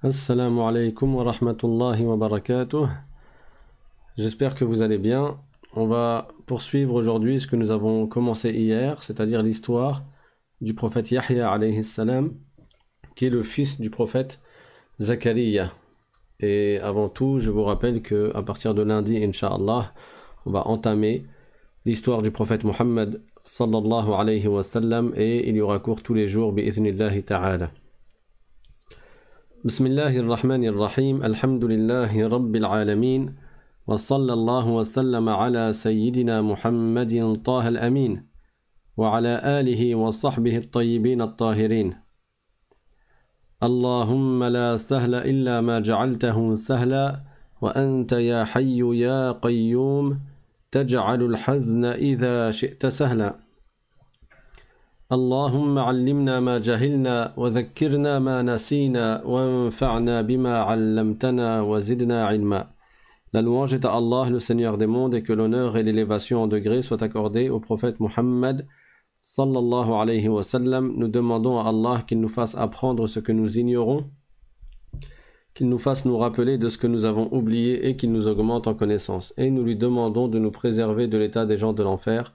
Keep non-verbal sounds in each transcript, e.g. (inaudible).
Assalamu alaikum wa rahmatullahi wa barakatuh. J'espère que vous allez bien. On va poursuivre aujourd'hui ce que nous avons commencé hier, c'est-à-dire l'histoire du prophète Yahya alayhi salam, qui est le fils du prophète Zakaria Et avant tout, je vous rappelle que à partir de lundi, inshallah, on va entamer l'histoire du prophète Muhammad sallallahu alayhi wa sallam et il y aura cours tous les jours bi ta'ala. بسم الله الرحمن الرحيم الحمد لله رب العالمين وصلى الله وسلم على سيدنا محمد طه الأمين وعلى آله وصحبه الطيبين الطاهرين اللهم لا سهل إلا ما جعلته سهلا وأنت يا حي يا قيوم تجعل الحزن إذا شئت سهلا La louange est à Allah, le Seigneur des mondes, et que l'honneur et l'élévation en degré soient accordés au prophète Muhammad sallallahu alayhi wa Nous demandons à Allah qu'il nous fasse apprendre ce que nous ignorons, qu'il nous fasse nous rappeler de ce que nous avons oublié et qu'il nous augmente en connaissance. Et nous lui demandons de nous préserver de l'état des gens de l'enfer,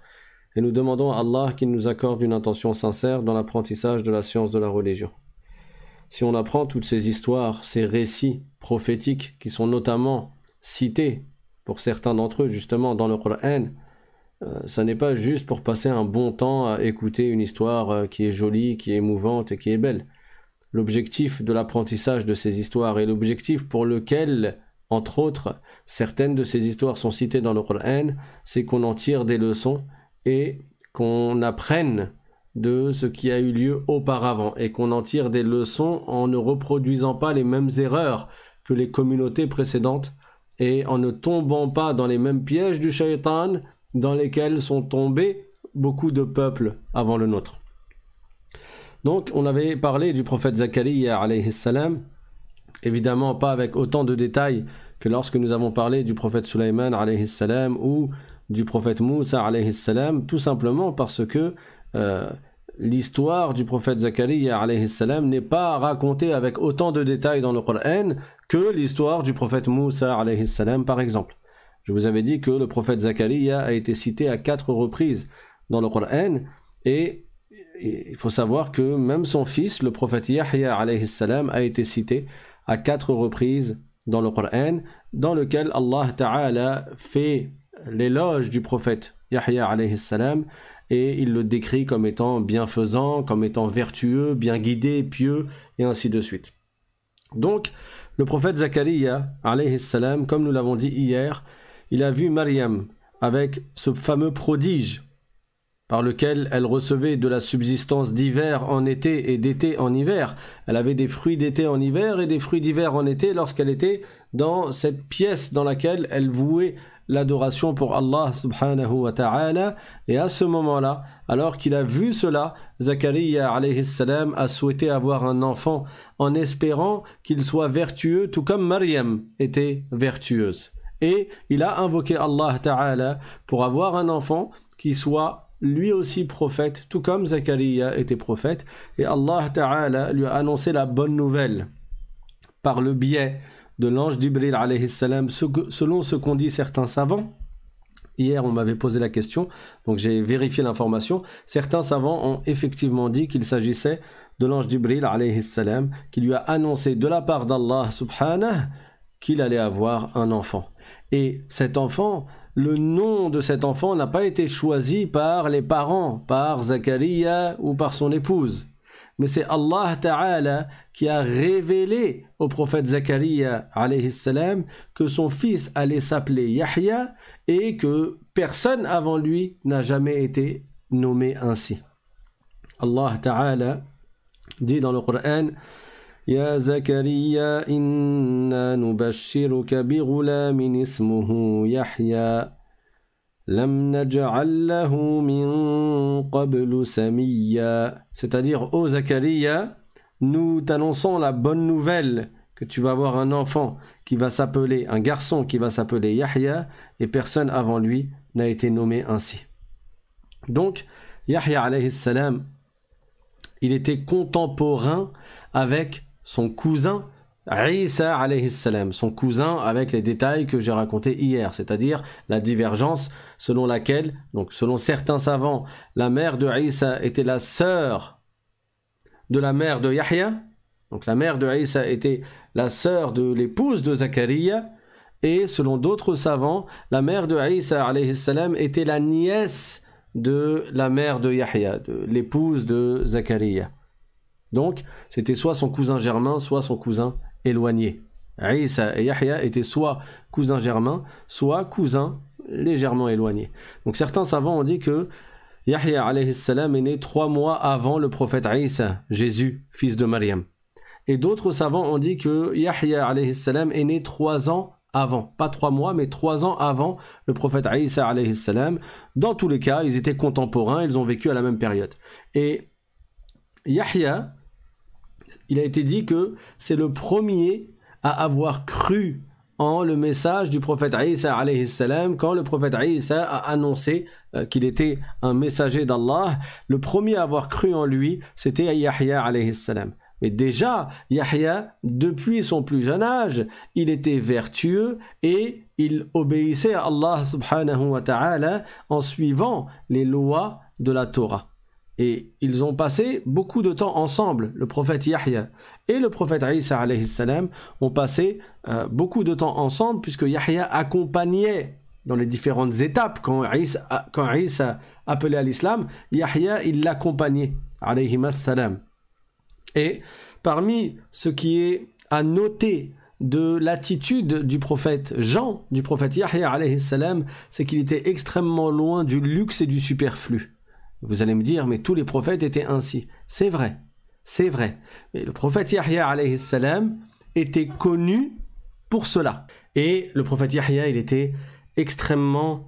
et nous demandons à Allah qu'il nous accorde une intention sincère dans l'apprentissage de la science de la religion. Si on apprend toutes ces histoires, ces récits prophétiques qui sont notamment cités pour certains d'entre eux justement dans le Coran, euh, ça n'est pas juste pour passer un bon temps à écouter une histoire euh, qui est jolie, qui est émouvante et qui est belle. L'objectif de l'apprentissage de ces histoires et l'objectif pour lequel, entre autres, certaines de ces histoires sont citées dans le Coran, c'est qu'on en tire des leçons et qu'on apprenne de ce qui a eu lieu auparavant et qu'on en tire des leçons en ne reproduisant pas les mêmes erreurs que les communautés précédentes et en ne tombant pas dans les mêmes pièges du shaitan dans lesquels sont tombés beaucoup de peuples avant le nôtre. Donc on avait parlé du prophète Zakaria alayhi salam, évidemment pas avec autant de détails que lorsque nous avons parlé du prophète Sulaiman alayhi salam ou du prophète Moussa alayhi salam, tout simplement parce que euh, l'histoire du prophète Zachariah alayhi salam n'est pas racontée avec autant de détails dans le Coran que l'histoire du prophète Moussa alayhi salam par exemple. Je vous avais dit que le prophète Zachariah a été cité à quatre reprises dans le Coran et il faut savoir que même son fils, le prophète Yahya alayhi salam, a été cité à quatre reprises dans le Coran, dans lequel Allah Ta'ala fait l'éloge du prophète Yahya alayhi salam et il le décrit comme étant bienfaisant, comme étant vertueux, bien guidé, pieux et ainsi de suite. Donc le prophète Zachariah alayhi salam, comme nous l'avons dit hier, il a vu Mariam avec ce fameux prodige par lequel elle recevait de la subsistance d'hiver en été et d'été en hiver. Elle avait des fruits d'été en hiver et des fruits d'hiver en été lorsqu'elle était dans cette pièce dans laquelle elle vouait l'adoration pour Allah subhanahu wa ta'ala. Et à ce moment-là, alors qu'il a vu cela, Zachariah a souhaité avoir un enfant en espérant qu'il soit vertueux tout comme Maryam était vertueuse. Et il a invoqué Allah ta'ala pour avoir un enfant qui soit lui aussi prophète, tout comme Zachariah était prophète. Et Allah ta'ala lui a annoncé la bonne nouvelle par le biais de l'ange d'Ibril selon ce qu'ont dit certains savants. Hier, on m'avait posé la question, donc j'ai vérifié l'information. Certains savants ont effectivement dit qu'il s'agissait de l'ange d'Ibril qui lui a annoncé de la part d'Allah subhanahu qu'il allait avoir un enfant. Et cet enfant, le nom de cet enfant n'a pas été choisi par les parents, par Zachariah ou par son épouse mais c'est Allah Ta'ala qui a révélé au prophète Zachariah que son fils allait s'appeler Yahya et que personne avant lui n'a jamais été nommé ainsi. Allah Ta'ala dit dans le Coran Zachariah زكريا إنا نبشرك بغلام اسمه Yahya » min C'est-à-dire, ô Zacharia, nous t'annonçons la bonne nouvelle que tu vas avoir un enfant qui va s'appeler, un garçon qui va s'appeler Yahya, et personne avant lui n'a été nommé ainsi. Donc, Yahya alayhi il était contemporain avec son cousin ah Isa alayhi salam, son cousin, avec les détails que j'ai racontés hier, c'est-à-dire la divergence selon laquelle, donc selon certains savants, la mère de Isa était la sœur de la mère de Yahya, donc la mère de Isa était la sœur de l'épouse de Zacharia, et selon d'autres savants, la mère de Isa alayhi salam était la nièce de la mère de Yahya, de l'épouse de Zachariah Donc, c'était soit son cousin germain, soit son cousin éloigné. Isa hein, et Yahya étaient soit cousin germain, soit cousin légèrement éloigné. Donc certains savants ont dit que Yahya salam est né trois mois avant le prophète Isa, Jésus, fils de Mariam. Et d'autres savants ont dit que Yahya salam est né trois ans avant, pas trois mois, mais trois ans avant le prophète Isa salam. Dans tous les cas, ils étaient contemporains, ils ont vécu à la même période. Et Yahya, il a été dit que c'est le premier à avoir cru en le message du prophète Isa alayhi salam quand le prophète Isa a annoncé euh, qu'il était un messager d'Allah le premier à avoir cru en lui c'était Yahya alayhi salam mais déjà Yahya depuis son plus jeune âge il était vertueux et il obéissait à Allah subhanahu wa ta'ala en suivant les lois de la Torah et ils ont passé beaucoup de temps ensemble, le prophète Yahya et le prophète Isa salam ont passé euh, beaucoup de temps ensemble puisque Yahya accompagnait dans les différentes étapes quand Isa, quand appelait à l'islam, Yahya il l'accompagnait salam. Et parmi ce qui est à noter de l'attitude du prophète Jean, du prophète Yahya salam, c'est qu'il était extrêmement loin du luxe et du superflu. Vous allez me dire, mais tous les prophètes étaient ainsi. C'est vrai, c'est vrai. Mais le prophète Yahya alayhi salam était connu pour cela. Et le prophète Yahya, il était extrêmement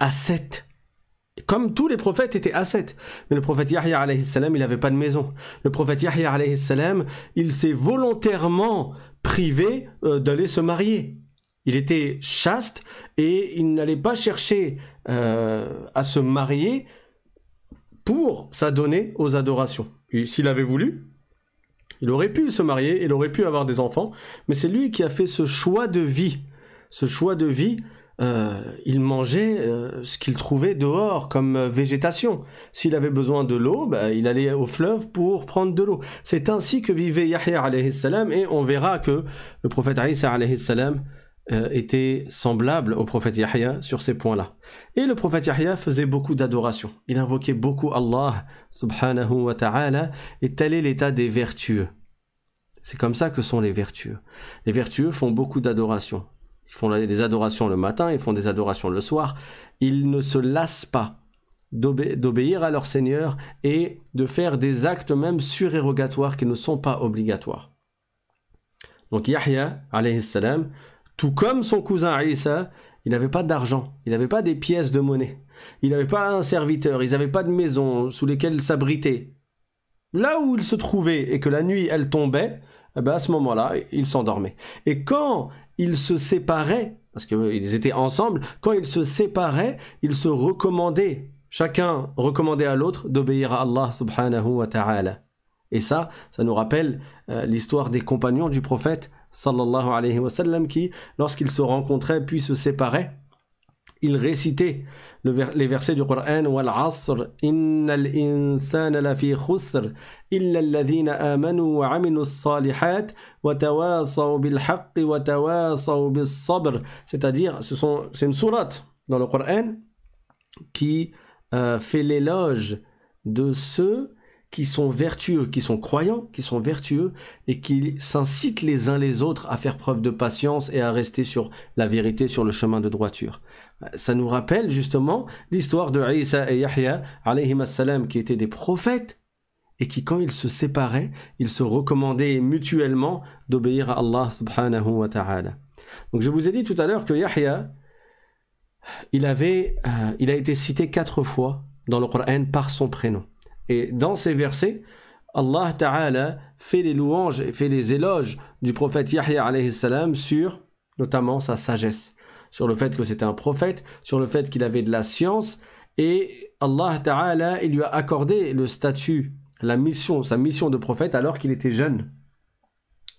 ascète. Euh, Comme tous les prophètes étaient ascètes. Mais le prophète Yahya alayhi salam, il n'avait pas de maison. Le prophète Yahya alayhi salam, il s'est volontairement privé euh, d'aller se marier. Il était chaste et il n'allait pas chercher euh, à se marier pour s'adonner aux adorations. S'il avait voulu, il aurait pu se marier, il aurait pu avoir des enfants, mais c'est lui qui a fait ce choix de vie. Ce choix de vie, euh, il mangeait euh, ce qu'il trouvait dehors comme euh, végétation. S'il avait besoin de l'eau, bah, il allait au fleuve pour prendre de l'eau. C'est ainsi que vivait Yahya salam et on verra que le prophète Isa salam euh, était semblable au prophète Yahya sur ces points-là. Et le prophète Yahya faisait beaucoup d'adoration. Il invoquait beaucoup Allah subhanahu wa ta'ala et tel est l'état des vertueux. C'est comme ça que sont les vertueux. Les vertueux font beaucoup d'adoration. Ils font des adorations le matin, ils font des adorations le soir. Ils ne se lassent pas d'obéir à leur Seigneur et de faire des actes même surérogatoires qui ne sont pas obligatoires. Donc Yahya, alayhi salam, tout comme son cousin Isa, il n'avait pas d'argent, il n'avait pas des pièces de monnaie, il n'avait pas un serviteur, il n'avaient pas de maison sous lesquelles s'abriter. Là où il se trouvait et que la nuit elle tombait, eh ben, à ce moment-là, il s'endormait. Et quand ils se séparaient, parce qu'ils euh, étaient ensemble, quand ils se séparaient, ils se recommandaient. Chacun recommandait à l'autre d'obéir à Allah subhanahu wa ta'ala. Et ça, ça nous rappelle euh, l'histoire des compagnons du prophète sallallahu alayhi wa sallam, qui, lorsqu'ils se rencontraient puis se séparaient, ils récitaient le vers, les versets du Coran wal asr innal insana fi khusr illa alladhina amanu wa amilus salihat wa tawasaw bil haqq wa tawasaw bis sabr c'est-à-dire ce sont c'est une sourate dans le Coran qui euh, fait l'éloge de ceux qui sont vertueux, qui sont croyants, qui sont vertueux et qui s'incitent les uns les autres à faire preuve de patience et à rester sur la vérité, sur le chemin de droiture. Ça nous rappelle justement l'histoire de Isa et Yahya, salam, qui étaient des prophètes et qui, quand ils se séparaient, ils se recommandaient mutuellement d'obéir à Allah subhanahu wa ta'ala. Donc je vous ai dit tout à l'heure que Yahya, il, avait, euh, il a été cité quatre fois dans le Coran par son prénom. Et dans ces versets, Allah Ta'ala fait les louanges et fait les éloges du prophète Yahya alayhi salam sur notamment sa sagesse, sur le fait que c'était un prophète, sur le fait qu'il avait de la science et Allah Ta'ala il lui a accordé le statut, la mission, sa mission de prophète alors qu'il était jeune.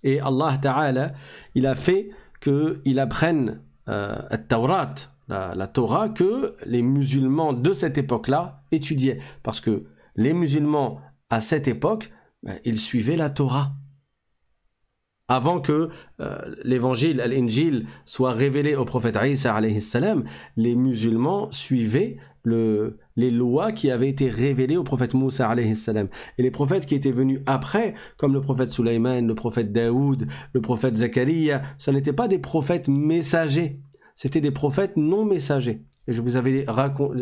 Et Allah Ta'ala il a fait qu'il apprenne euh, la la Torah que les musulmans de cette époque-là étudiaient parce que les musulmans, à cette époque, ben, ils suivaient la Torah. Avant que l'évangile euh, l'évangile, l'Injil, soit révélé au prophète Isa, les musulmans suivaient les lois qui avaient été révélées au prophète Moussa Et les prophètes qui étaient venus après, comme le prophète Sulaiman, le prophète Daoud, le prophète Zachariah, ce n'étaient pas des prophètes messagers, c'était des prophètes non messagers. Et je vous avais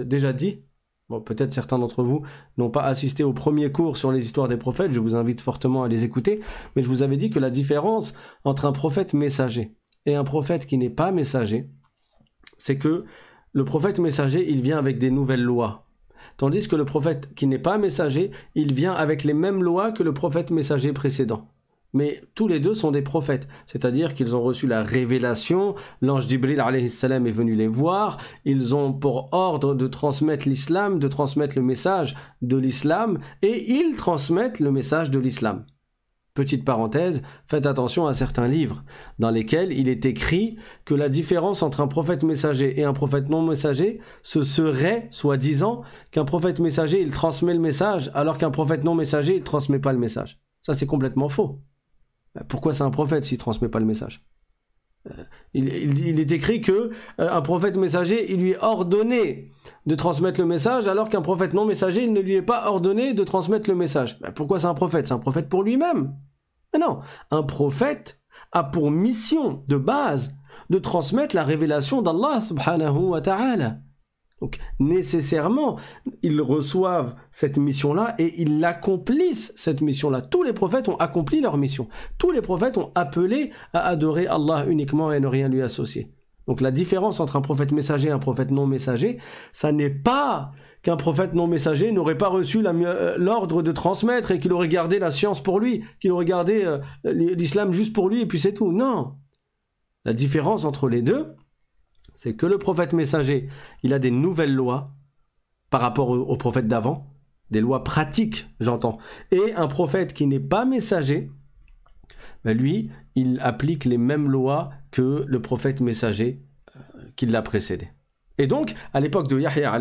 déjà dit peut-être certains d'entre vous n'ont pas assisté au premier cours sur les histoires des prophètes, je vous invite fortement à les écouter, mais je vous avais dit que la différence entre un prophète messager et un prophète qui n'est pas messager, c'est que le prophète messager, il vient avec des nouvelles lois. Tandis que le prophète qui n'est pas messager, il vient avec les mêmes lois que le prophète messager précédent mais tous les deux sont des prophètes, c'est-à-dire qu'ils ont reçu la révélation, l'ange d'Ibril salam est venu les voir, ils ont pour ordre de transmettre l'islam, de transmettre le message de l'islam, et ils transmettent le message de l'islam. Petite parenthèse, faites attention à certains livres dans lesquels il est écrit que la différence entre un prophète messager et un prophète non messager, ce serait, soi-disant, qu'un prophète messager, il transmet le message, alors qu'un prophète non messager, il ne transmet pas le message. Ça, c'est complètement faux. Euh, pourquoi c'est un prophète s'il ne transmet pas le message euh, il, est écrit que euh, un prophète messager, il lui est ordonné de transmettre le message, alors qu'un prophète non messager, il ne lui est pas ordonné de transmettre le message. Bah, pourquoi c'est un prophète C'est un prophète pour lui-même. Non, un prophète a pour mission de base de transmettre la révélation d'Allah subhanahu wa ta'ala. Donc nécessairement, ils reçoivent cette mission-là et ils l'accomplissent, cette mission-là. Tous les prophètes ont accompli leur mission. Tous les prophètes ont appelé à adorer Allah uniquement et ne rien lui associer. Donc la différence entre un prophète messager et un prophète non messager, ça n'est pas qu'un prophète non messager n'aurait pas reçu euh, l'ordre de transmettre et qu'il aurait gardé la science pour lui, qu'il aurait gardé euh, l'islam juste pour lui et puis c'est tout. Non. La différence entre les deux, c'est que le prophète messager, il a des nouvelles lois par rapport au, prophète d'avant, des lois pratiques, j'entends. Et un prophète qui n'est pas messager, ben lui, il applique les mêmes lois que le prophète messager euh, qui l'a précédé. Et donc, à l'époque de Yahya,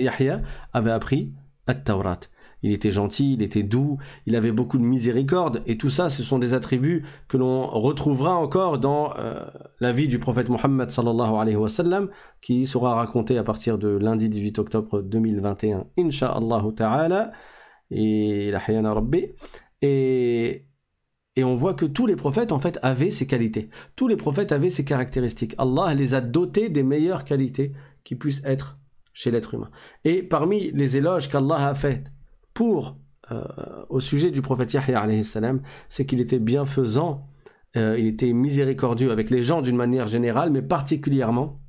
Yahya avait appris At-Tawrat il était gentil, il était doux, il avait beaucoup de miséricorde, et tout ça, ce sont des attributs que l'on retrouvera encore dans euh, la vie du prophète Mohammed sallallahu qui sera raconté à partir de lundi 18 octobre 2021, insha'Allah ta'ala, et la et... on voit que tous les prophètes, en fait, avaient ces qualités. Tous les prophètes avaient ces caractéristiques. Allah les a dotés des meilleures qualités qui puissent être chez l'être humain. Et parmi les éloges qu'Allah a fait pour euh, au sujet du prophète Yahya c'est qu'il était bienfaisant, euh, il était miséricordieux avec les gens d'une manière générale, mais particulièrement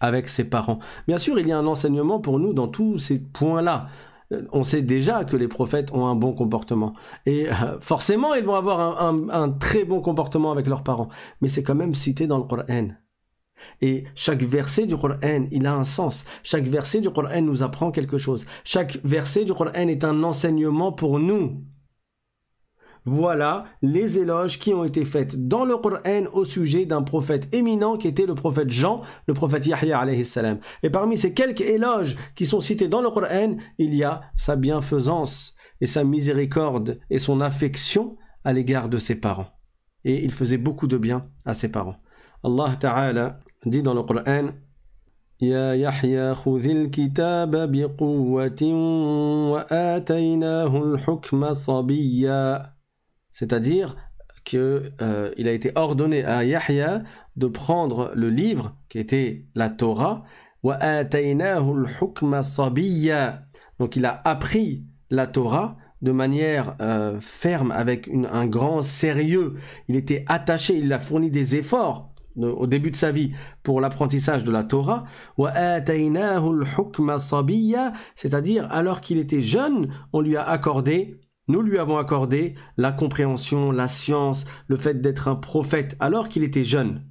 avec ses parents. Bien sûr, il y a un enseignement pour nous dans tous ces points-là. Euh, on sait déjà que les prophètes ont un bon comportement. Et forcément, ils vont avoir un, un très bon comportement avec leurs parents. Mais c'est quand même cité dans le Coran. Et chaque verset du Coran, il a un sens. Chaque verset du Coran nous apprend quelque chose. Chaque verset du Coran est un enseignement pour nous. Voilà les éloges qui ont été faits dans le Coran au sujet d'un prophète éminent qui était le prophète Jean, le prophète Yahya Et parmi ces quelques éloges qui sont cités dans le Coran, il y a sa bienfaisance et sa miséricorde et son affection à l'égard de ses parents. Et il faisait beaucoup de bien à ses parents. Allah Ta'ala dit dans le Coran wa c'est-à-dire que euh, il a été ordonné à Yahya de prendre le livre qui était la Torah donc il a appris la Torah de manière euh, ferme, avec un grand sérieux. Il était attaché, il a fourni des efforts au début de sa vie pour l'apprentissage de la Torah, c'est-à-dire alors qu'il était jeune, on lui a accordé, nous lui avons accordé la compréhension, la science, le fait d'être un prophète alors qu'il était jeune.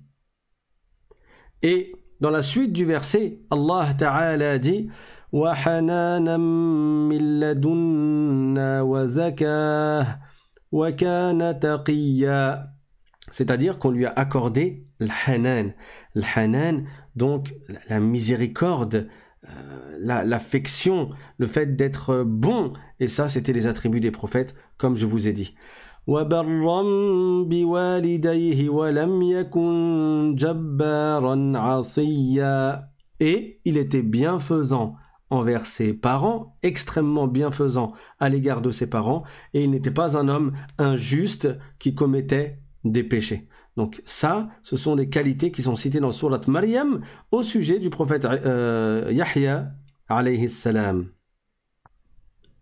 Et dans la suite du verset, Allah Ta'ala dit c'est-à-dire qu'on lui a accordé l'hanan. donc la miséricorde, euh, l'affection, le fait d'être bon. Et ça, c'était les attributs des prophètes, comme je vous ai dit. Et il était bienfaisant envers ses parents, extrêmement bienfaisant à l'égard de ses parents, et il n'était pas un homme injuste qui commettait des péchés. Donc ça, ce sont des qualités qui sont citées dans Sourate Maryam au sujet du prophète euh, Yahya alayhi salam.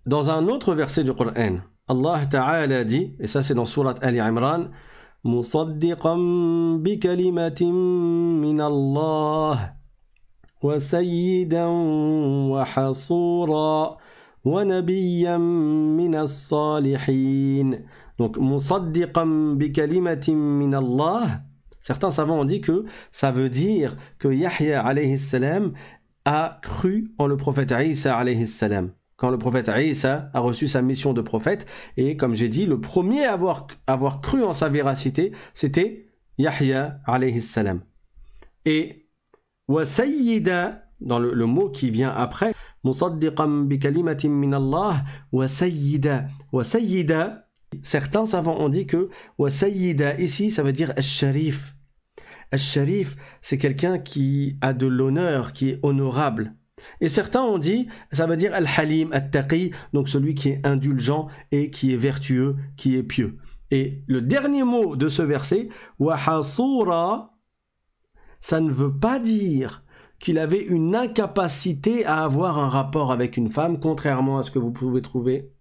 Dans un autre verset du Coran, Allah Ta'ala dit, et ça c'est dans Sourate Ali Imran, wa بكلمة wa الله wa وحصورا min al salihin." Donc, musaddiqam bi kalimatim min Certains savants ont dit que ça veut dire que Yahya alayhi salam a cru en le prophète Isa alayhi salam. Quand le prophète Isa a reçu sa mission de prophète, et comme j'ai dit, le premier à avoir, avoir cru en sa véracité, c'était Yahya alayhi salam. Et wa dans le, mot qui vient après, musaddiqam bi minallah. min Allah, Certains savants ont dit que Wasayida ici, ça veut dire Sharif. Sharif, c'est quelqu'un qui a de l'honneur, qui est honorable. Et certains ont dit, ça veut dire Al-Halim, Al-Taqi, donc celui qui est indulgent et qui est vertueux, qui est pieux. Et le dernier mot de ce verset, wa Wahasura, ça ne veut pas dire qu'il avait une incapacité à avoir un rapport avec une femme, contrairement à ce que vous pouvez trouver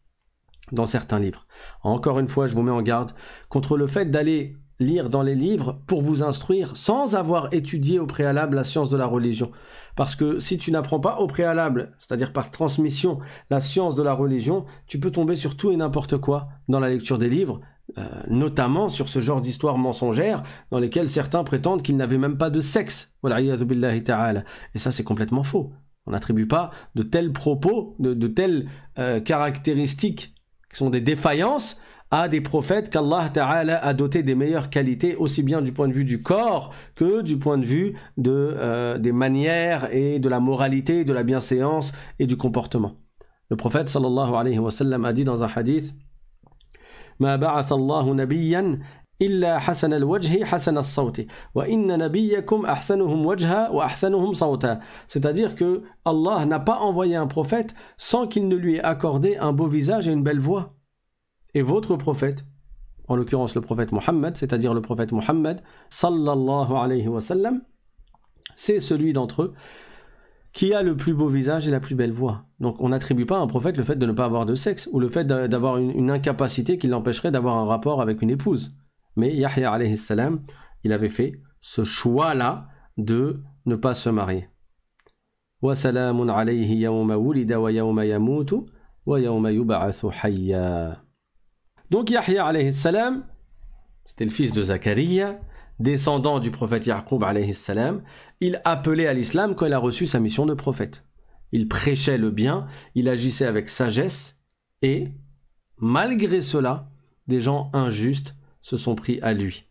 dans certains livres. Encore une fois, je vous mets en garde contre le fait d'aller lire dans les livres pour vous instruire sans avoir étudié au préalable la science de la religion. Parce que si tu n'apprends pas au préalable, c'est-à-dire par transmission, la science de la religion, tu peux tomber sur tout et n'importe quoi dans la lecture des livres, euh, notamment sur ce genre d'histoires mensongères dans lesquelles certains prétendent qu'ils n'avaient même pas de sexe. Et ça, c'est complètement faux. On n'attribue pas de tels propos, de, telles euh, caractéristiques qui sont des défaillances, à des prophètes qu'Allah Ta'ala a dotés des meilleures qualités, aussi bien du point de vue du corps que du point de vue de, euh, des manières et de la moralité, de la bienséance et du comportement. Le prophète sallallahu alayhi wa sallam a dit dans un hadith, إلا c'est-à-dire que Allah n'a pas envoyé un prophète sans qu'il ne lui ait accordé un beau visage et une belle voix et votre prophète en l'occurrence le prophète Mohammed c'est-à-dire le prophète Mohammed c'est celui d'entre eux qui a le plus beau visage et la plus belle voix. Donc on n'attribue pas à un prophète le fait de ne pas avoir de sexe ou le fait d'avoir une, incapacité qui l'empêcherait d'avoir un rapport avec une épouse. Mais Yahya alayhi salam, il avait fait ce choix-là de ne pas se marier. Donc Yahya alayhi salam, c'était le fils de Zachariah, descendant du prophète Yaqub alayhi salam, il appelait à l'islam quand il a reçu sa mission de prophète. Il prêchait le bien, il agissait avec sagesse, et malgré cela, des gens injustes se sont pris à lui.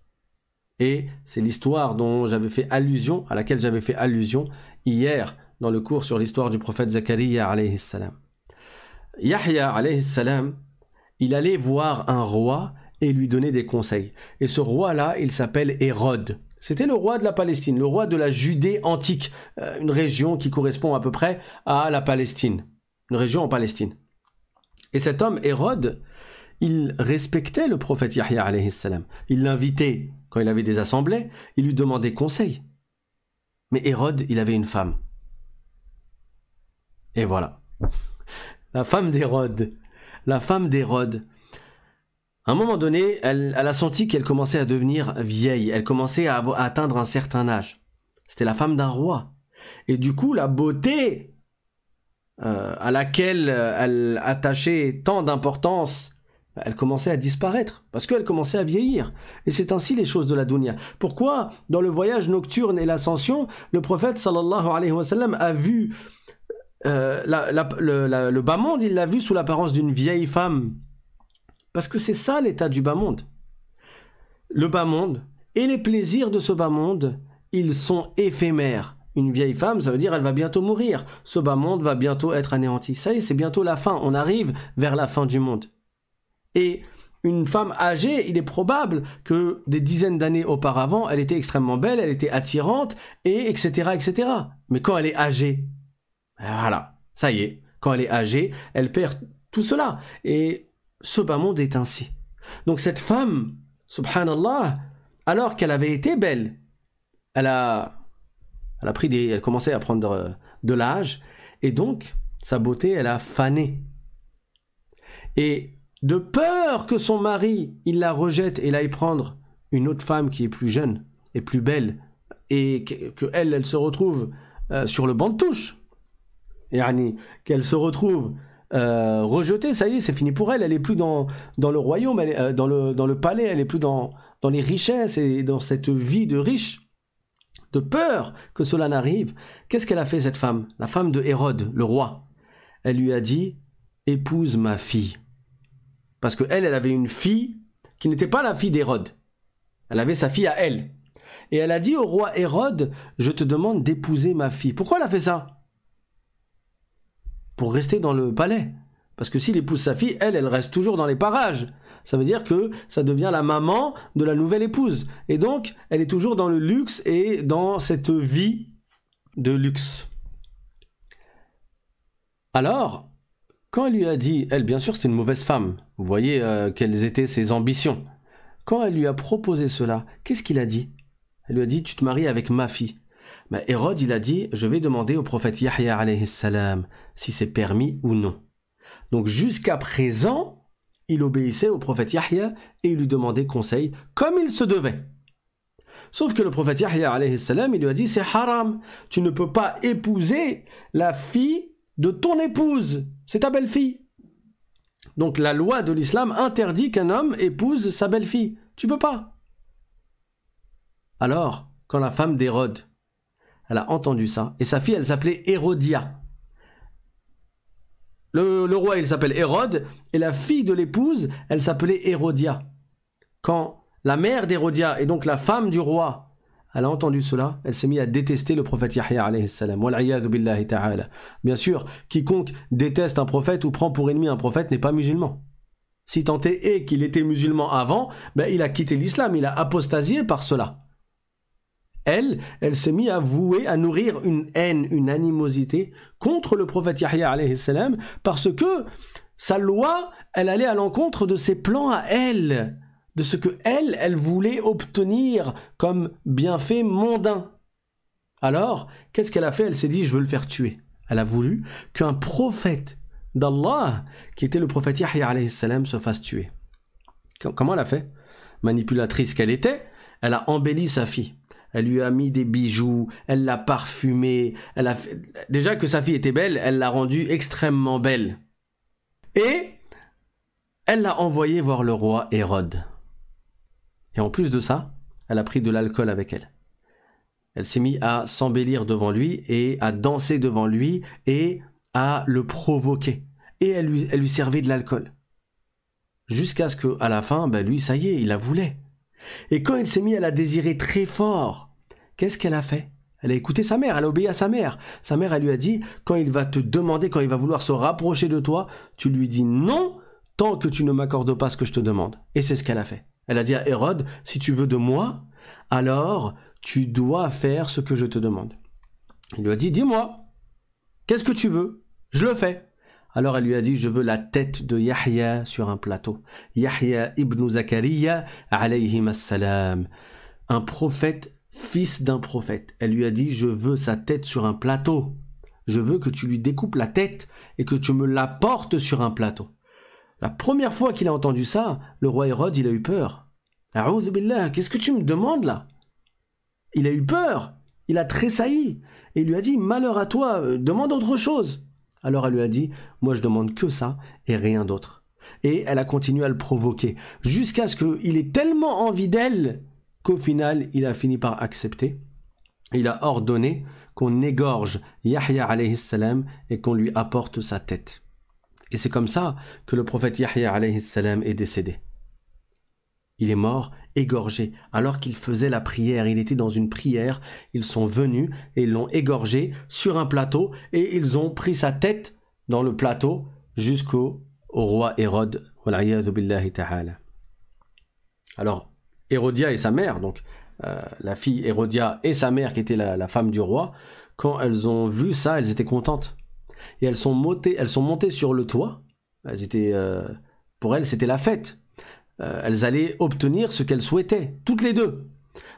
Et c'est l'histoire dont j'avais fait allusion, à laquelle j'avais fait allusion hier dans le cours sur l'histoire du prophète Zachariah alayhi salam. Yahya alayhi salam, il allait voir un roi et lui donner des conseils. Et ce roi-là, il s'appelle Hérode. C'était le roi de la Palestine, le roi de la Judée antique, euh, une région qui correspond à peu près à la Palestine, une région en Palestine. Et cet homme, Hérode, il respectait le prophète Yahya salam. Il l'invitait quand il avait des assemblées, il lui demandait conseil. Mais Hérode, il avait une femme. Et voilà. La femme d'Hérode. La femme d'Hérode. À un moment donné, elle, a senti qu'elle commençait à devenir vieille. Elle commençait à, atteindre un certain âge. C'était la femme d'un roi. Et du coup, la beauté euh, à laquelle euh, elle attachait tant d'importance elle commençait à disparaître, parce qu'elle commençait à vieillir. Et c'est ainsi les choses de la dunya. Pourquoi, dans le voyage nocturne et l'ascension, le prophète sallallahu alayhi wa sallam a vu euh, le, le bas monde, il l'a vu sous l'apparence d'une vieille femme. Parce que c'est ça l'état du bas monde. Le bas monde et les plaisirs de ce bas monde, ils sont éphémères. Une vieille femme, ça veut dire elle va bientôt mourir. Ce bas monde va bientôt être anéanti. Ça y est, c'est bientôt la fin. On arrive vers la fin du monde. Et une femme âgée, il est probable que des dizaines d'années auparavant, elle était extrêmement belle, elle était attirante, et etc., etc. Mais quand elle est âgée, voilà, ça y est, quand elle est âgée, elle perd tout cela. Et ce bas monde est ainsi. Donc cette femme, subhanallah, alors qu'elle avait été belle, elle a, elle a pris des, elle commençait à prendre euh, de l'âge, et donc sa beauté, elle a fané. Et de peur que son mari, il la rejette et l'aille prendre une autre femme qui est plus jeune et plus belle, et que, elle, se retrouve euh, sur le banc de touche, et qu'elle se retrouve euh, rejetée, ça y est, c'est fini pour elle, elle n'est plus dans, le royaume, elle euh, dans, le, palais, elle n'est plus dans, dans les richesses et dans cette vie de riche, de peur que cela n'arrive. Qu'est-ce qu'elle a fait cette femme La femme de Hérode, le roi. Elle lui a dit, épouse ma fille. Parce qu'elle, elle, elle avait une fille qui n'était pas la fille d'Hérode. Elle avait sa fille à elle. Et elle a dit au roi Hérode, je te demande d'épouser ma fille. Pourquoi elle a fait ça Pour rester dans le palais. Parce que s'il épouse sa fille, elle, elle reste toujours dans les parages. Ça veut dire que ça devient la maman de la nouvelle épouse. Et donc, elle est toujours dans le luxe et dans cette vie de luxe. Alors, quand elle lui a dit, elle bien sûr c'est une mauvaise femme, vous voyez euh, quelles étaient ses ambitions. Quand elle lui a proposé cela, qu'est-ce qu'il a dit Elle lui a dit, tu te maries avec ma fille. Mais bah, Hérode, il a dit, je vais demander au prophète Yahya alayhi si c'est permis ou non. Donc jusqu'à présent, il obéissait au prophète Yahya et il lui demandait conseil comme il se devait. Sauf que le prophète Yahya alayhi il lui a dit, c'est haram, tu ne peux pas épouser la fille de ton épouse, c'est ta belle-fille. Donc la loi de l'islam interdit qu'un homme épouse sa belle-fille. Tu peux pas. Alors, quand la femme d'Hérode, elle a entendu ça, et sa fille, elle s'appelait Hérodia. Le, le, roi, il s'appelle Hérode, et la fille de l'épouse, elle s'appelait Hérodia. Quand la mère d'Hérodia, et donc la femme du roi, elle a entendu cela, elle s'est mise à détester le prophète Yahya alayhi salam. Bien sûr, quiconque déteste un prophète ou prend pour ennemi un prophète n'est pas musulman. Si tant est qu'il était musulman avant, ben, il a quitté l'islam, il a apostasié par cela. Elle, elle s'est mise à vouer, à nourrir une haine, une animosité contre le prophète Yahya alayhi salam, parce que sa loi, elle allait à l'encontre de ses plans à elle de ce que elle, elle voulait obtenir comme bienfait mondain. Alors, qu'est-ce qu'elle a fait Elle s'est dit, je veux le faire tuer. Elle a voulu qu'un prophète d'Allah, qui était le prophète Yahya se fasse tuer. Comment elle a fait Manipulatrice qu'elle était, elle a embelli sa fille. Elle lui a mis des bijoux, elle l'a parfumée, elle a déjà que sa fille était belle, elle l'a rendue extrêmement belle. Et elle l'a envoyée voir le roi Hérode. Et en plus de ça, elle a pris de l'alcool avec elle. Elle s'est mise à s'embellir devant lui et à danser devant lui et à le provoquer. Et elle lui, servait de l'alcool. Jusqu'à ce qu'à la fin, ben lui, ça y est, il la voulait. Et quand il s'est mis à la désirer très fort, qu'est-ce qu'elle a fait Elle a écouté sa mère, elle a obéi à sa mère. Sa mère, elle lui a dit, quand il va te demander, quand il va vouloir se rapprocher de toi, tu lui dis non tant que tu ne m'accordes pas ce que je te demande. Et c'est ce qu'elle a fait. Elle a dit à Hérode, si tu veux de moi, alors tu dois faire ce que je te demande. Il lui a dit, dis-moi, qu'est-ce que tu veux Je le fais. Alors elle lui a dit, je veux la tête de Yahya sur un plateau. Yahya ibn Zakaria, Un prophète, fils d'un prophète. Elle lui a dit, je veux sa tête sur un plateau. Je veux que tu lui découpes la tête et que tu me la portes sur un plateau. La première fois qu'il a entendu ça, le roi Hérode, il a eu peur qu'est-ce que tu me demandes là Il a eu peur, il a tressailli, et il lui a dit, malheur à toi, euh, demande autre chose. Alors elle lui a dit, moi je demande que ça et rien d'autre. Et elle a continué à le provoquer, jusqu'à ce qu'il ait tellement envie d'elle qu'au final il a fini par accepter. Il a ordonné qu'on égorge Yahya et qu'on lui apporte sa tête. Et c'est comme ça que le prophète Yahya est décédé. Il est mort, égorgé, alors qu'il faisait la prière. Il était dans une prière. Ils sont venus et l'ont égorgé sur un plateau et ils ont pris sa tête dans le plateau jusqu'au roi Hérode. Alors, Hérodia et sa mère, donc euh, la fille Hérodia et sa mère qui était la, femme du roi, quand elles ont vu ça, elles étaient contentes. Et elles sont montées, elles sont montées sur le toit. Euh, pour elles, c'était la fête. Euh, elles allaient obtenir ce qu'elles souhaitaient, toutes les deux.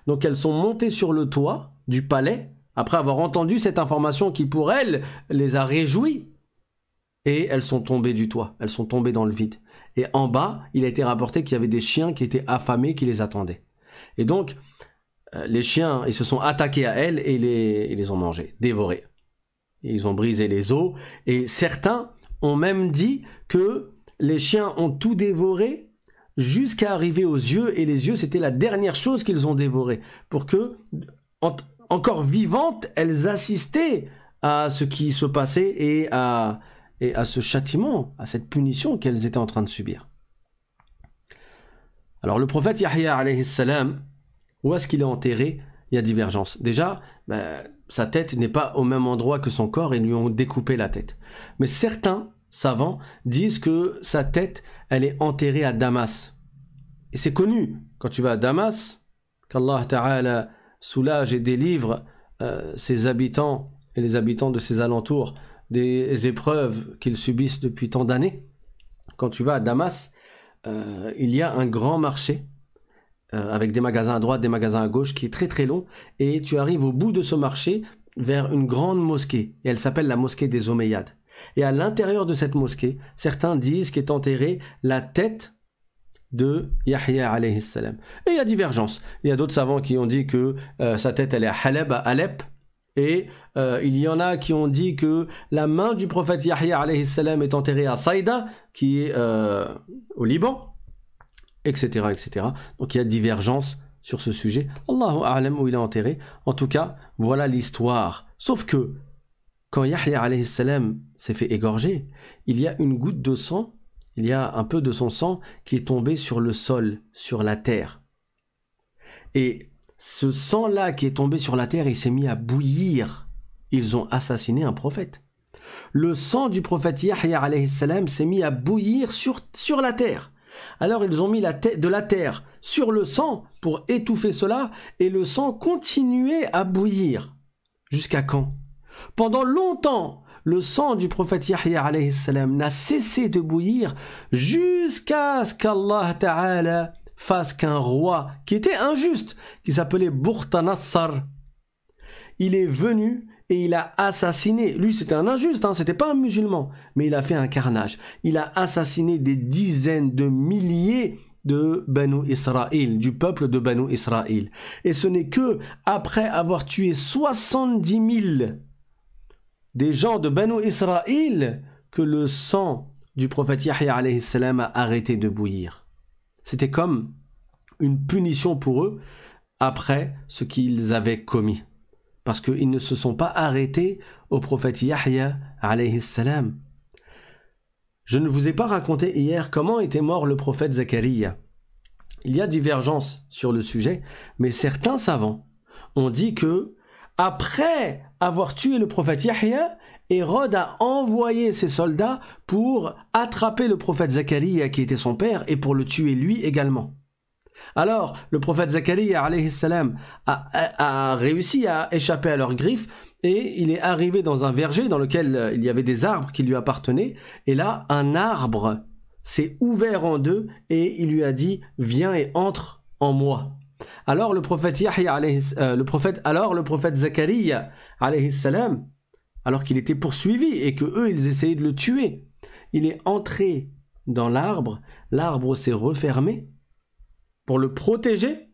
Donc elles sont montées sur le toit du palais, après avoir entendu cette information qui pour elles les a réjouies, et elles sont tombées du toit, elles sont tombées dans le vide. Et en bas, il a été rapporté qu'il y avait des chiens qui étaient affamés, qui les attendaient. Et donc, euh, les chiens, ils se sont attaqués à elles et ils les ont mangés, dévorés. Ils ont brisé les os, et certains ont même dit que les chiens ont tout dévoré jusqu'à arriver aux yeux, et les yeux, c'était la dernière chose qu'ils ont dévorée, pour que, encore vivantes, elles assistaient à ce qui se passait et à, ce châtiment, à cette punition qu'elles étaient en train de subir. Alors le prophète Yahya salam, où est-ce qu'il est enterré Il y a divergence. Déjà, ben, sa tête n'est pas au même endroit que son corps ils lui ont découpé la tête. Mais certains savants disent que sa tête, elle est enterrée à Damas. Et c'est connu, quand tu vas à Damas, qu'Allah Ta'ala soulage et délivre euh, ses habitants et les habitants de ses alentours des épreuves qu'ils subissent depuis tant d'années. Quand tu vas à Damas, euh, il y a un grand marché euh, avec des magasins à droite, des magasins à gauche, qui est très très long, et tu arrives au bout de ce marché vers une grande mosquée, et elle s'appelle la mosquée des Omeyyades. Et à l'intérieur de cette mosquée, certains disent qu'est enterrée la tête de Yahya alayhi salam. Et il y a divergence. Il y a d'autres savants qui ont dit que euh, sa tête elle est à Haleb, à Alep. Et euh, il y en a qui ont dit que la main du prophète Yahya alayhi salam est enterrée à Saïda, qui est euh, au Liban, etc., etc. Donc il y a divergence sur ce sujet. Allahu a'lam où il est enterré. En tout cas, voilà l'histoire. Sauf que quand Yahya alayhi salam s'est fait égorger, il y a une goutte de sang, il y a un peu de son sang qui est tombé sur le sol, sur la terre. Et ce sang-là qui est tombé sur la terre, il s'est mis à bouillir. Ils ont assassiné un prophète. Le sang du prophète Yahya s'est mis à bouillir sur, sur la terre. Alors ils ont mis de la terre sur le sang pour étouffer cela et le sang continuait à bouillir. Jusqu'à quand Pendant longtemps, le sang du prophète Yahya n'a cessé de bouillir jusqu'à ce qu'Allah Ta'ala fasse qu'un roi qui était injuste, qui s'appelait Burtanassar, il est venu et il a assassiné, lui c'était un injuste, hein, c'était pas un musulman, mais il a fait un carnage. Il a assassiné des dizaines de milliers de Banu Israël, du peuple de Banu Israël. Et ce n'est que après avoir tué 70 000 des gens de Banu Israël que le sang du prophète Yahya a arrêté de bouillir. C'était comme une punition pour eux après ce qu'ils avaient commis. Parce qu'ils ne se sont pas arrêtés au prophète Yahya salam. Je ne vous ai pas raconté hier comment était mort le prophète Zachariah. Il y a divergence sur le sujet, mais certains savants ont dit que après avoir tué le prophète Yahya, Hérode a envoyé ses soldats pour attraper le prophète Zacharia qui était son père et pour le tuer lui également. Alors, le prophète Zacharia a, réussi à échapper à leurs griffes et il est arrivé dans un verger dans lequel euh, il y avait des arbres qui lui appartenaient. Et là, un arbre s'est ouvert en deux et il lui a dit Viens et entre en moi. Alors le prophète Yahya, euh, le prophète, alors le prophète Zacharie alors qu'il était poursuivi et que eux, ils essayaient de le tuer. Il est entré dans l'arbre, l'arbre s'est refermé pour le protéger.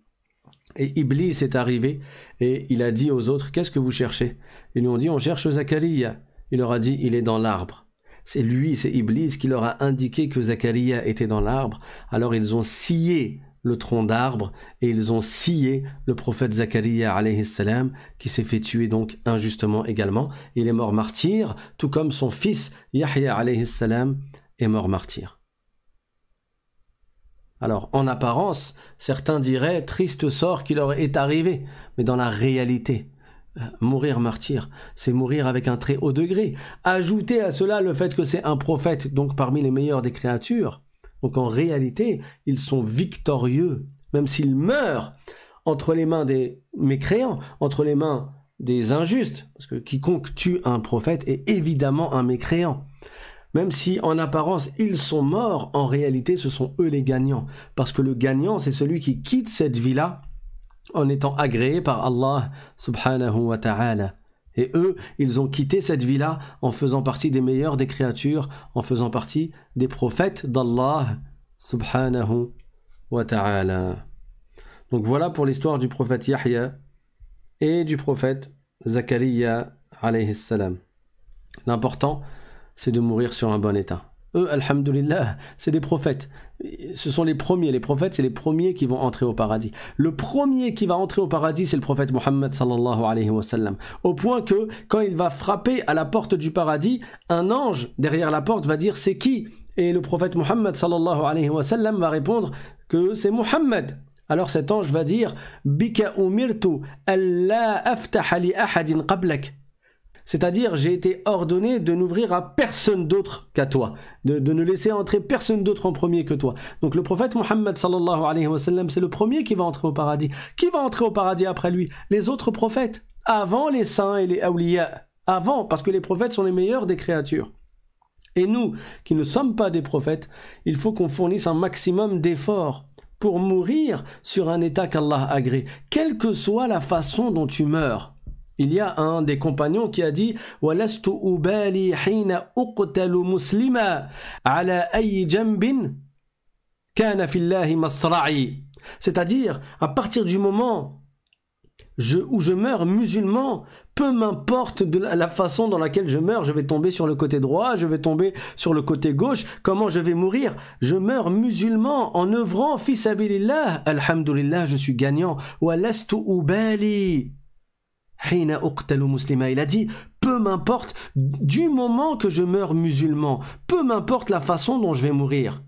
Et Iblis est arrivé et il a dit aux autres, qu'est-ce que vous cherchez Ils lui ont dit, on cherche Zachariah Il leur a dit, il est dans l'arbre. C'est lui, c'est Iblis qui leur a indiqué que Zacharia était dans l'arbre. Alors ils ont scié le tronc d'arbre et ils ont scié le prophète Zachariah alayhi salam qui s'est fait tuer donc injustement également. Il est mort martyr, tout comme son fils Yahya salam est mort martyr. Alors, en apparence, certains diraient triste sort qui leur est arrivé, mais dans la réalité, euh, mourir martyr, c'est mourir avec un très haut degré. Ajoutez à cela le fait que c'est un prophète, donc parmi les meilleurs des créatures, donc en réalité, ils sont victorieux, même s'ils meurent entre les mains des mécréants, entre les mains des injustes, parce que quiconque tue un prophète est évidemment un mécréant. Même si en apparence ils sont morts, en réalité ce sont eux les gagnants, parce que le gagnant c'est celui qui quitte cette vie-là en étant agréé par Allah subhanahu wa ta'ala. Et eux, ils ont quitté cette vie-là en faisant partie des meilleurs des créatures, en faisant partie des prophètes d'Allah subhanahu wa ta'ala. Donc voilà pour l'histoire du prophète Yahya et du prophète Zakaria alayhi salam. L'important, c'est de mourir sur un bon état. Eux, alhamdulillah, c'est des prophètes. Ce sont les premiers. Les prophètes, c'est les premiers qui vont entrer au paradis. Le premier qui va entrer au paradis, c'est le prophète Mohammed sallallahu alayhi wa Au point que, quand il va frapper à la porte du paradis, un ange derrière la porte va dire c'est qui Et le prophète Mohammed sallallahu alayhi wa va répondre que c'est Mohammed. Alors cet ange va dire Bika umirtu allah aftaha li ahadin qablak. C'est-à-dire, j'ai été ordonné de n'ouvrir à personne d'autre qu'à toi, de, ne laisser entrer personne d'autre en premier que toi. Donc le prophète Mohammed sallallahu alayhi wa c'est le premier qui va entrer au paradis. Qui va entrer au paradis après lui Les autres prophètes, avant les saints et les awliya, avant, parce que les prophètes sont les meilleurs des créatures. Et nous, qui ne sommes pas des prophètes, il faut qu'on fournisse un maximum d'efforts pour mourir sur un état qu'Allah agrée, quelle que soit la façon dont tu meurs il y a un des compagnons qui a dit C'est-à-dire, à partir du moment où je meurs musulman, peu m'importe la, façon dans laquelle je meurs, je vais tomber sur le côté droit, je vais tomber sur le côté gauche, comment je vais mourir Je meurs musulman en œuvrant, fils sabilillah. alhamdulillah, je suis gagnant. Wa ubali. Il a dit Peu m'importe du moment que je meurs musulman, peu m'importe la façon dont je vais mourir.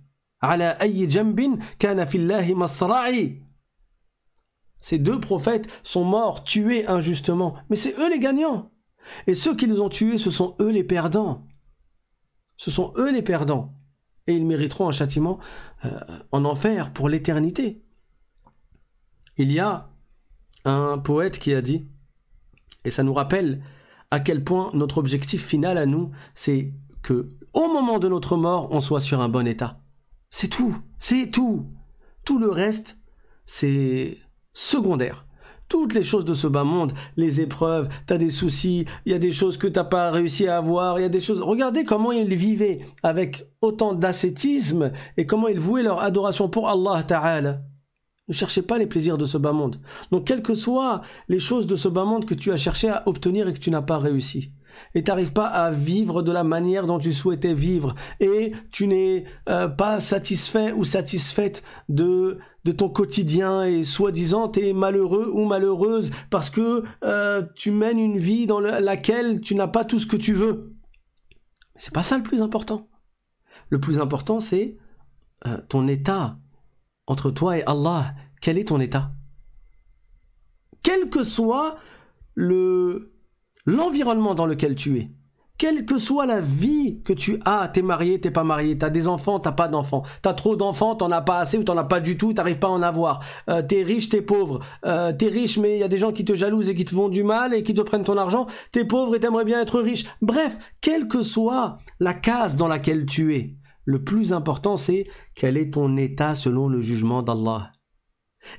Ces deux prophètes sont morts, tués injustement, mais c'est eux les gagnants. Et ceux qui les ont tués, ce sont eux les perdants. Ce sont eux les perdants. Et ils mériteront un châtiment euh, en enfer pour l'éternité. Il y a un poète qui a dit et ça nous rappelle à quel point notre objectif final à nous, c'est que au moment de notre mort, on soit sur un bon état. C'est tout, c'est tout. Tout le reste, c'est secondaire. Toutes les choses de ce bas monde, les épreuves, t'as des soucis, il y a des choses que t'as pas réussi à avoir, il y a des choses. Regardez comment ils vivaient avec autant d'ascétisme et comment ils vouaient leur adoration pour Allah Ta'ala. Ne cherchez pas les plaisirs de ce bas monde. Donc, quelles que soient les choses de ce bas monde que tu as cherché à obtenir et que tu n'as pas réussi, et n'arrives pas à vivre de la manière dont tu souhaitais vivre, et tu n'es euh, pas satisfait ou satisfaite de ton quotidien et soi-disant es malheureux ou malheureuse parce que euh, tu mènes une vie dans laquelle tu n'as pas tout ce que tu veux. C'est pas ça le plus important. Le plus important c'est euh, ton état entre toi et Allah, quel est ton état Quel que soit le l'environnement dans lequel tu es, quelle que soit la vie que tu as, t'es marié, t'es pas marié, t'as des enfants, t'as pas d'enfants, t'as trop d'enfants, t'en as pas assez ou t'en as pas du tout, t'arrives pas à en avoir, euh, t'es riche, t'es pauvre, euh, t'es riche mais il y a des gens qui te jalousent et qui te font du mal et qui te prennent ton argent, t'es pauvre et t'aimerais bien être riche. Bref, quelle que soit la case dans laquelle tu es, le plus important, c'est quel est ton état selon le jugement d'Allah.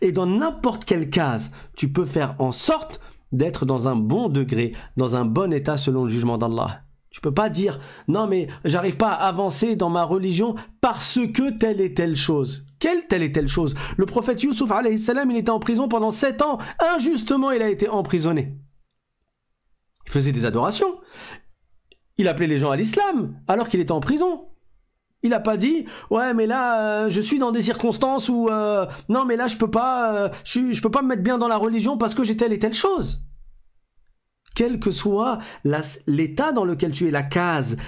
Et dans n'importe quelle case, tu peux faire en sorte d'être dans un bon degré, dans un bon état selon le jugement d'Allah. Tu peux pas dire non mais j'arrive pas à avancer dans ma religion parce que telle et telle chose. Quelle telle et telle chose Le prophète Youssouf salam, il était en prison pendant 7 ans. Injustement, il a été emprisonné. Il faisait des adorations. Il appelait les gens à l'islam alors qu'il était en prison. Il n'a pas dit ouais mais là euh, je suis dans des circonstances où euh, non mais là je peux pas euh, je, peux pas me mettre bien dans la religion parce que j'ai telle et telle chose. Quel que soit l'état dans lequel tu es, la case,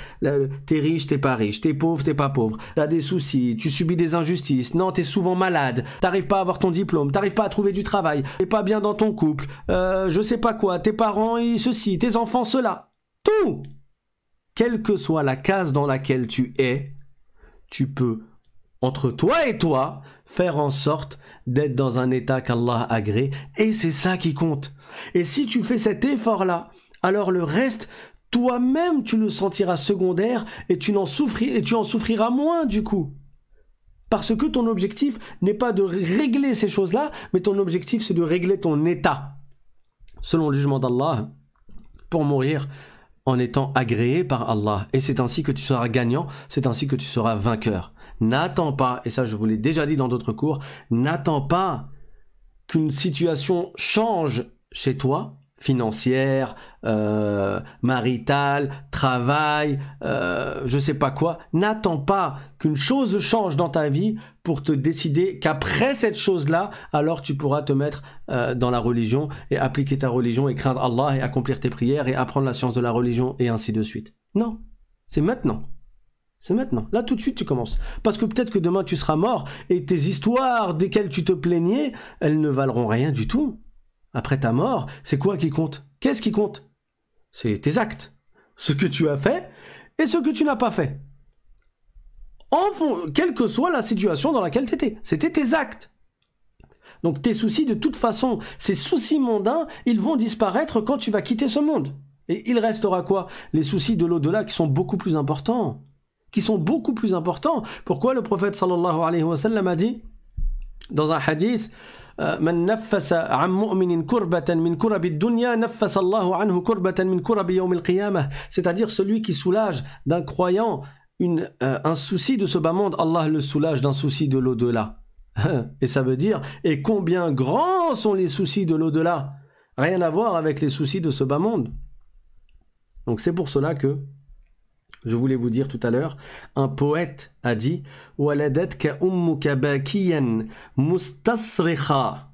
t'es riche, t'es pas riche, t'es pauvre, t'es pas pauvre, t'as des soucis, tu subis des injustices, non, t'es souvent malade, t'arrives pas à avoir ton diplôme, t'arrives pas à trouver du travail, t'es pas bien dans ton couple, je sais pas quoi, tes parents, ceci, tes enfants, cela, tout Quelle que soit la case dans laquelle tu es, tu peux, entre toi et toi, faire en sorte d'être dans un état qu'Allah agrée, et c'est ça qui compte. Et si tu fais cet effort-là, alors le reste, toi-même, tu le sentiras secondaire et tu, et tu en souffriras moins du coup. Parce que ton objectif n'est pas de régler ces choses-là, mais ton objectif c'est de régler ton état. Selon le jugement d'Allah, pour mourir, en étant agréé par Allah. Et c'est ainsi que tu seras gagnant, c'est ainsi que tu seras vainqueur. N'attends pas, et ça je vous l'ai déjà dit dans d'autres cours, n'attends pas qu'une situation change chez toi, financière, euh, maritale, travail, euh, je sais pas quoi. N'attends pas qu'une chose change dans ta vie pour te décider qu'après cette chose-là, alors tu pourras te mettre euh, dans la religion et appliquer ta religion et craindre Allah et accomplir tes prières et apprendre la science de la religion et ainsi de suite. Non, c'est maintenant. C'est maintenant. Là, tout de suite, tu commences. Parce que peut-être que demain, tu seras mort et tes histoires desquelles tu te plaignais, elles ne valeront rien du tout. Après ta mort, c'est quoi qui compte Qu'est-ce qui compte C'est tes actes, ce que tu as fait et ce que tu n'as pas fait quelle que soit la situation dans laquelle tu étais. C'était tes actes. Donc tes soucis, de toute façon, ces soucis mondains, ils vont disparaître quand tu vas quitter ce monde. Et il restera quoi Les soucis de l'au-delà qui sont beaucoup plus importants. Qui sont beaucoup plus importants. Pourquoi le prophète sallallahu alayhi wa sallam a dit dans un hadith euh, c'est-à-dire celui qui soulage d'un croyant euh, un souci de ce bas monde, Allah le soulage d'un souci de l'au-delà. (laughs) et ça veut dire, et combien grands sont les soucis de l'au-delà Rien à voir avec les soucis de ce bas monde. Donc c'est pour cela que je voulais vous dire tout à l'heure, un poète a dit ka ummuka bakiyan mustasrikha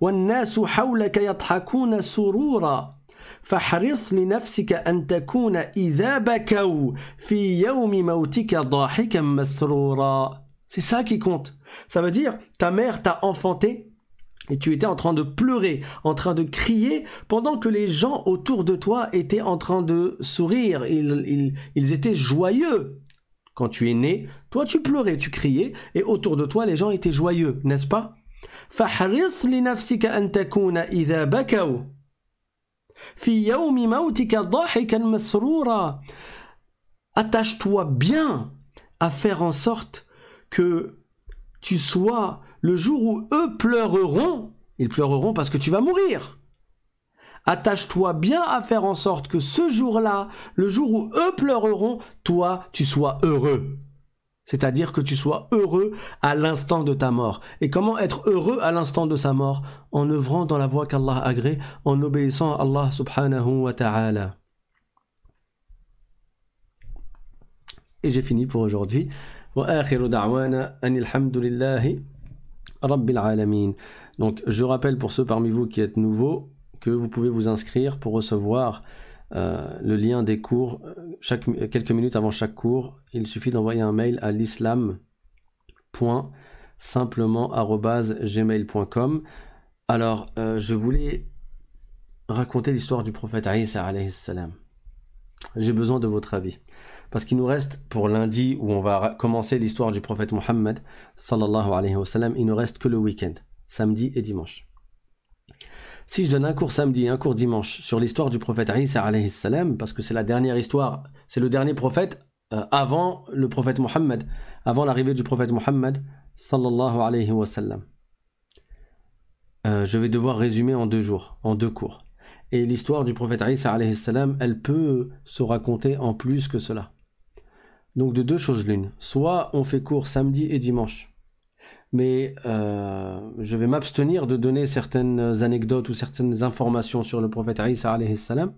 والناس hawlaka surura c'est ça qui compte. Ça veut dire, ta mère t'a enfanté et tu étais en train de pleurer, en train de crier, pendant que les gens autour de toi étaient en train de sourire. Ils, étaient joyeux. Quand tu es né, toi tu pleurais, tu criais, et autour de toi les gens étaient joyeux, n'est-ce pas? Attache-toi bien à faire en sorte que tu sois le jour où eux pleureront, ils pleureront parce que tu vas mourir. Attache-toi bien à faire en sorte que ce jour-là, le jour où eux pleureront, toi, tu sois heureux. C'est-à-dire que tu sois heureux à l'instant de ta mort. Et comment être heureux à l'instant de sa mort En œuvrant dans la voie qu'Allah agrée, en obéissant à Allah subhanahu wa ta'ala. Et j'ai fini pour aujourd'hui. Donc je rappelle pour ceux parmi vous qui êtes nouveaux que vous pouvez vous inscrire pour recevoir euh, le lien des cours. Euh, quelques minutes avant chaque cours, il suffit d'envoyer un mail à l'islam.simplement.gmail.com. Alors, euh, je voulais raconter l'histoire du prophète Isa J'ai besoin de votre avis. Parce qu'il nous reste pour lundi où on va commencer l'histoire du prophète Mohammed sallallahu alayhi wa il nous reste que le week-end, samedi et dimanche si je donne un cours samedi, un cours dimanche sur l'histoire du prophète Isa alayhi salam, parce que c'est la dernière histoire, c'est le dernier prophète euh, avant le prophète Mohammed, avant l'arrivée du prophète Mohammed sallallahu alayhi wa euh, je vais devoir résumer en deux jours, en deux cours. Et l'histoire du prophète Isa alayhi elle peut se raconter en plus que cela. Donc de deux choses l'une, soit on fait cours samedi et dimanche, mais euh, je vais m'abstenir de donner certaines anecdotes ou certaines informations sur le prophète Isa salam.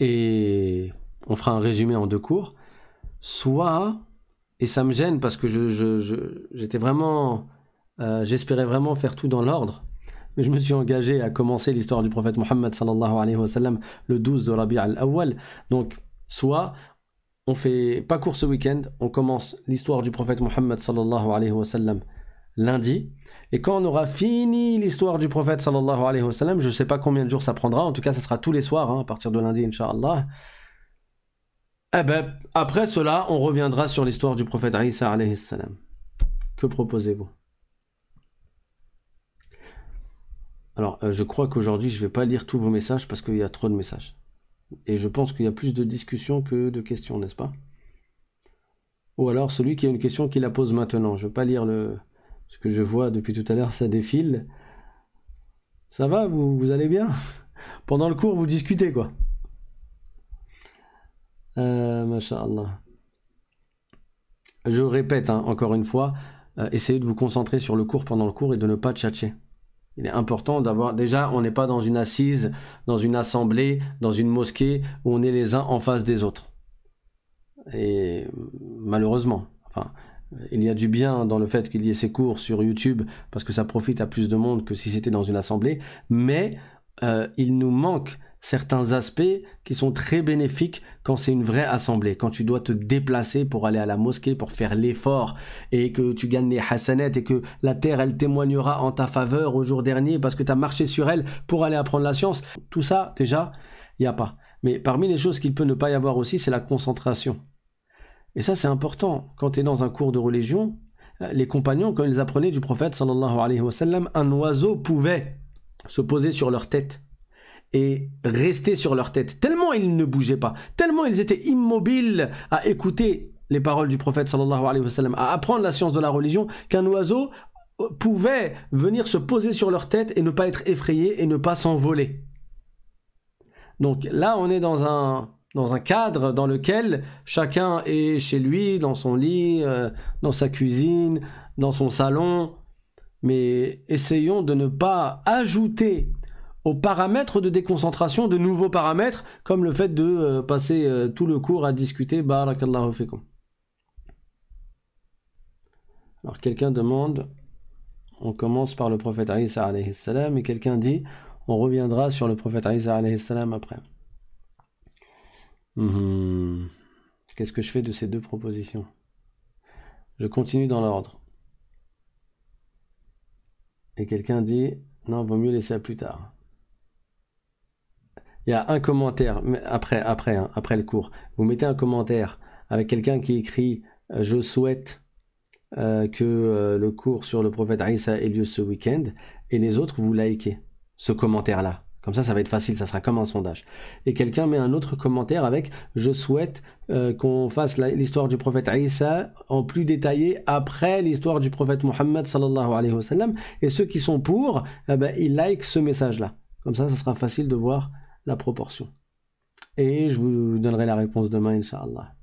Et on fera un résumé en deux cours. Soit, et ça me gêne parce que j'étais vraiment, euh, j'espérais vraiment faire tout dans l'ordre, mais je me suis engagé à commencer l'histoire du prophète Mohammed le 12 de Rabi al-Awwal. Donc, soit on fait pas court ce week-end, on commence l'histoire du prophète Mohammed lundi. Et quand on aura fini l'histoire du prophète sallallahu alayhi wa sallam, je sais pas combien de jours ça prendra, en tout cas ça sera tous les soirs hein, à partir de lundi inshallah. Eh ben, après cela, on reviendra sur l'histoire du prophète Isa alayhi salam. Que proposez-vous Alors, euh, je crois qu'aujourd'hui, je vais pas lire tous vos messages parce qu'il y a trop de messages. Et je pense qu'il y a plus de discussions que de questions, n'est-ce pas Ou alors celui qui a une question qui la pose maintenant. Je ne veux pas lire le... ce que je vois depuis tout à l'heure, ça défile. Ça va, vous, vous allez bien (laughs) Pendant le cours, vous discutez, quoi. Euh, Masha'Allah. Je répète, hein, encore une fois, euh, essayez de vous concentrer sur le cours pendant le cours et de ne pas tchatcher. Il est important d'avoir. Déjà, on n'est pas dans une assise, dans une assemblée, dans une mosquée où on est les uns en face des autres. Et malheureusement, enfin, il y a du bien dans le fait qu'il y ait ces cours sur YouTube parce que ça profite à plus de monde que si c'était dans une assemblée. Mais euh, il nous manque certains aspects qui sont très bénéfiques quand c'est une vraie assemblée, quand tu dois te déplacer pour aller à la mosquée, pour faire l'effort, et que tu gagnes les hasanettes, et que la terre, elle témoignera en ta faveur au jour dernier, parce que tu as marché sur elle pour aller apprendre la science. Tout ça, déjà, il n'y a pas. Mais parmi les choses qu'il peut ne pas y avoir aussi, c'est la concentration. Et ça, c'est important. Quand tu es dans un cours de religion, euh, les compagnons, quand ils apprenaient du prophète, sallallahu alayhi wa un oiseau pouvait se poser sur leur tête et rester sur leur tête, tellement ils ne bougeaient pas, tellement ils étaient immobiles à écouter les paroles du prophète sallallahu alayhi wa sallam, à apprendre la science de la religion, qu'un oiseau euh, pouvait venir se poser sur leur tête et ne pas être effrayé et ne pas s'envoler. Donc là, on est dans un, dans un cadre dans lequel chacun est chez lui, dans son lit, euh, dans sa cuisine, dans son salon, mais essayons de ne pas ajouter aux paramètres de déconcentration, de nouveaux paramètres, comme le fait de euh, passer euh, tout le cours à discuter. Barakallahu Alors quelqu'un demande, on commence par le prophète Isa salam, et quelqu'un dit, on reviendra sur le prophète Isa alayhi salam après. Hmm. Qu'est-ce que je fais de ces deux propositions Je continue dans l'ordre. Et quelqu'un dit, non, vaut mieux laisser à plus tard il y a un commentaire après, après, hein, après le cours. Vous mettez un commentaire avec quelqu'un qui écrit euh, Je souhaite euh, que euh, le cours sur le prophète Aïssa ait lieu ce week-end, et les autres, vous likez ce commentaire-là. Comme ça, ça va être facile, ça sera comme un sondage. Et quelqu'un met un autre commentaire avec Je souhaite qu'on fasse l'histoire du prophète Aïssa en plus détaillé après l'histoire du prophète Mohammed sallallahu alayhi wa sallam. Et ceux qui sont pour, eh ben, ils likent ce message-là. Comme ça, ça sera facile de voir la proportion. Et je vous donnerai la réponse demain, Inch'Allah.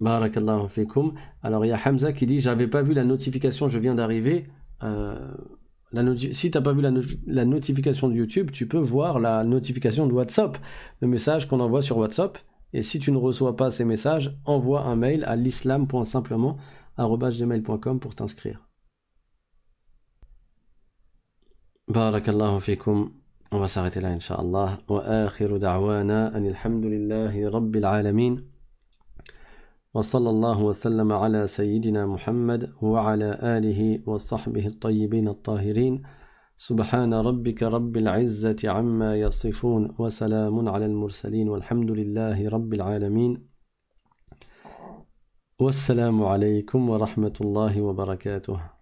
Barakallahu fikum. Alors, il y a Hamza qui dit J'avais pas vu la notification, je viens d'arriver. Euh, si t'as pas vu la, notification de YouTube, tu peux voir la notification de WhatsApp, le message qu'on envoie sur WhatsApp. Et si tu ne reçois pas ces messages, envoie un mail à l'islam.simplement.com pour t'inscrire. Barakallahu fikum. وما وسأغتلا إن شاء الله وآخر دعوانا أن الحمد لله رب العالمين وصلى الله وسلم على سيدنا محمد وعلى آله وصحبه الطيبين الطاهرين سبحان ربك رب العزة عما يصفون وسلام على المرسلين والحمد لله رب العالمين والسلام عليكم ورحمة الله وبركاته